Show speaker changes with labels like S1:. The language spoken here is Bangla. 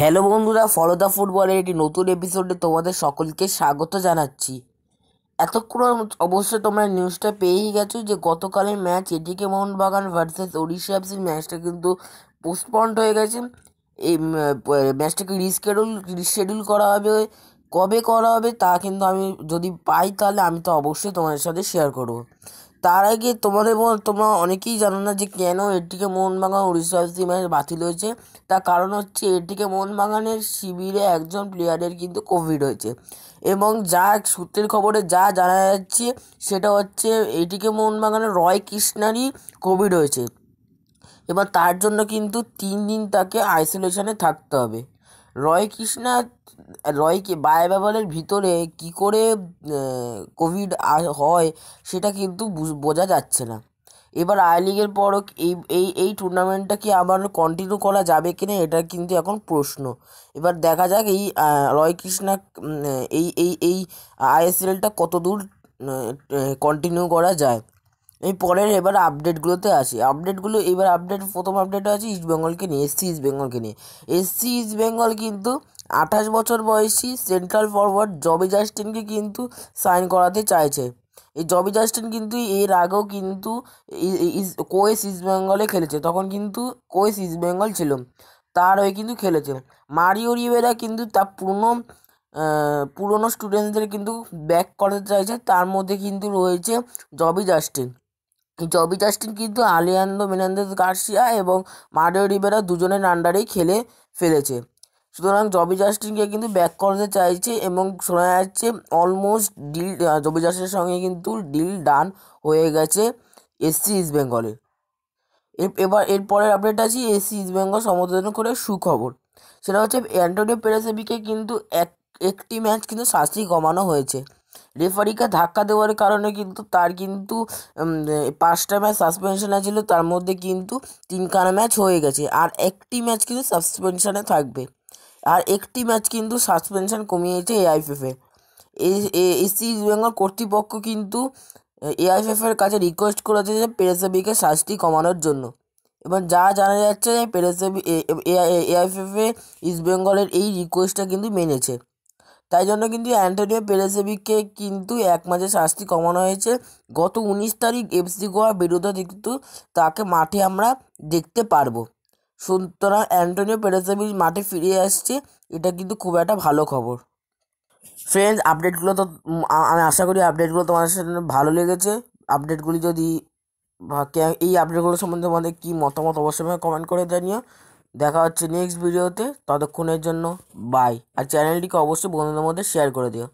S1: হ্যালো বন্ধুরা ফলদা ফুটবলের একটি নতুন এপিসোডে তোমাদের সকলকে স্বাগত জানাচ্ছি এতক্ষণ অবশ্যই তোমরা নিউজটা পেয়েই গেছো যে গতকালের ম্যাচ এটিকে মোহনবাগান ভার্সেস ওড়িশা এফসির ম্যাচটা কিন্তু পোস্টপন্ড হয়ে গেছে এই ম্যাচটাকে রিস্কেডুল রিশেডিউল করা হবে কবে করা হবে তা কিন্তু আমি যদি পাই তাহলে আমি তো অবশ্যই তোমাদের সাথে শেয়ার করব তার আগে তোমাদের তোমরা অনেকেই জানো না যে কেন এটিকে মোহনবাগান উড়িষ্যা এফসি ম্যাচ বাতিল হয়েছে তার কারণ হচ্ছে এটিকে মোহনবাগানের শিবিরে একজন প্লেয়ারের কিন্তু কোভিড হয়েছে এবং যা সূত্রের খবরে যা জানা যাচ্ছে সেটা হচ্ছে এটিকে মোহনবাগানের রয় কৃষ্ণারই কোভিড হয়েছে এবার তার জন্য কিন্তু তিন দিন তাকে আইসোলেশনে থাকতে হবে রয় কৃষ্ণা রয়কে ব্যয়বহুলের ভিতরে কী করে কোভিড হয় সেটা কিন্তু বোঝা যাচ্ছে না এবার আই লিগের পরও এই এই এই টুর্নামেন্টটা কি আবার কন্টিনিউ করা যাবে কি না এটা কিন্তু এখন প্রশ্ন এবার দেখা যাক এই রয় কৃষ্ণা এই এই এই আইএসএলটা কত দূর কন্টিনিউ করা যায় এই পরের এবার আপডেটগুলোতে আসি আপডেটগুলো এবার আপডেট প্রথম আপডেট আছে ইস্টবেঙ্গলকে নিয়ে এসসি ইস্টবেঙ্গলকে নিয়ে এসসি ইস্টবেঙ্গল কিন্তু আঠাশ বছর বয়সী সেন্ট্রাল ফরওয়ার্ড জবি জাস্টিনকে কিন্তু সাইন করাতে চাইছে এই জবি জাস্টিন কিন্তু এর আগেও কিন্তু কোয়েস ইস্টবেঙ্গলে খেলেছে তখন কিন্তু কোয়েস ইস্টবেঙ্গল ছিল তার হয়ে কিন্তু খেলেছে মারিও রিবেরা কিন্তু তার পুরনো পুরনো স্টুডেন্টদের কিন্তু ব্যাক করাতে চাইছে তার মধ্যে কিন্তু রয়েছে জবি জাস্টিন জবি জাস্টিন কিন্তু আলিয়ান্দো মেনান্দেজ গার্সিয়া এবং মারিও রিবেরা দুজনের আন্ডারেই খেলে ফেলেছে সুতরাং জবি জাস্টিনকে কিন্তু ব্যাক করতে চাইছে এবং শোনা যাচ্ছে অলমোস্ট ডিল জবি জাস্টিনের সঙ্গে কিন্তু ডিল ডান হয়ে গেছে এসসি ইস্ট এর এবার এরপরের আপডেট আছে এসসি ইস্ট বেঙ্গল সমর্থন করে সুখবর সেটা হচ্ছে অ্যান্টোনিও পেরেসেবিকে কিন্তু এক একটি ম্যাচ কিন্তু শাস্তি কমানো হয়েছে রেফারিকে ধাক্কা দেওয়ার কারণে কিন্তু তার কিন্তু পাঁচটা ম্যাচ সাসপেনশনে ছিল তার মধ্যে কিন্তু তিনখানা ম্যাচ হয়ে গেছে আর একটি ম্যাচ কিন্তু সাসপেনশনে থাকবে আর একটি ম্যাচ কিন্তু সাসপেনশন কমিয়েছে এআইএফএফে এসি বেঙ্গল কর্তৃপক্ষ কিন্তু এআইএফএফের কাছে রিকোয়েস্ট করেছে যে পেরেসেবিকে শাস্তি কমানোর জন্য এবং যা জানা যাচ্ছে যে পেরেসেবি এআইএফএফে ইস্ট বেঙ্গলের এই রিকোয়েস্টটা কিন্তু মেনেছে তাই জন্য কিন্তু অ্যান্টোনিও পেরেসেভিককে কিন্তু এক মাসের শাস্তি কমানো হয়েছে গত উনিশ তারিখ এফসি গোয়ার বিরুদ্ধে কিন্তু তাকে মাঠে আমরা দেখতে পারবো সুতরাং অ্যান্টোনিও পেরেসেভিক মাঠে ফিরে আসছে এটা কিন্তু খুব একটা ভালো খবর ফ্রেন্ডস আপডেটগুলো তো আমি আশা করি আপডেটগুলো তোমাদের সাথে ভালো লেগেছে আপডেটগুলি যদি এই আপডেটগুলো সম্বন্ধে তোমাদের কী মতামত অবশ্যই কমেন্ট করে জানিও দেখা হচ্ছে নেক্সট ভিডিওতে ততক্ষণের জন্য বাই আর চ্যানেলটিকে অবশ্যই বন্ধুদের মধ্যে শেয়ার করে দিও